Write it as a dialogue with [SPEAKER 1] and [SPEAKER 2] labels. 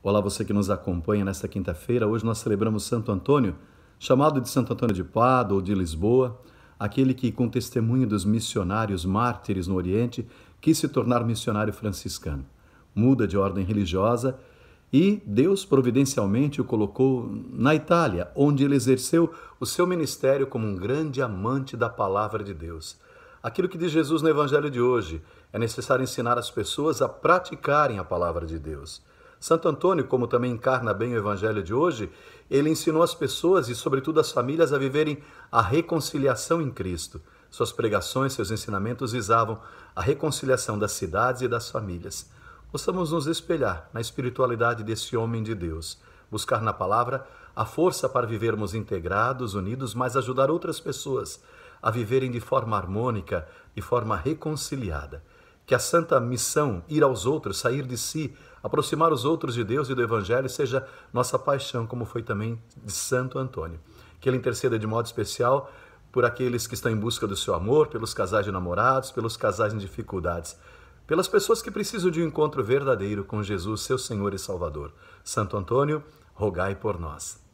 [SPEAKER 1] Olá, você que nos acompanha nesta quinta-feira. Hoje nós celebramos Santo Antônio, chamado de Santo Antônio de Pádua ou de Lisboa, aquele que, com testemunho dos missionários mártires no Oriente, quis se tornar missionário franciscano. Muda de ordem religiosa e Deus providencialmente o colocou na Itália, onde ele exerceu o seu ministério como um grande amante da palavra de Deus. Aquilo que diz Jesus no Evangelho de hoje, é necessário ensinar as pessoas a praticarem a palavra de Deus. Santo Antônio, como também encarna bem o evangelho de hoje, ele ensinou as pessoas e, sobretudo, as famílias a viverem a reconciliação em Cristo. Suas pregações, seus ensinamentos visavam a reconciliação das cidades e das famílias. Possamos nos espelhar na espiritualidade desse homem de Deus, buscar na palavra a força para vivermos integrados, unidos, mas ajudar outras pessoas a viverem de forma harmônica, de forma reconciliada. Que a santa missão, ir aos outros, sair de si, aproximar os outros de Deus e do Evangelho, seja nossa paixão, como foi também de Santo Antônio. Que ele interceda de modo especial por aqueles que estão em busca do seu amor, pelos casais de namorados, pelos casais em dificuldades, pelas pessoas que precisam de um encontro verdadeiro com Jesus, seu Senhor e Salvador. Santo Antônio, rogai por nós.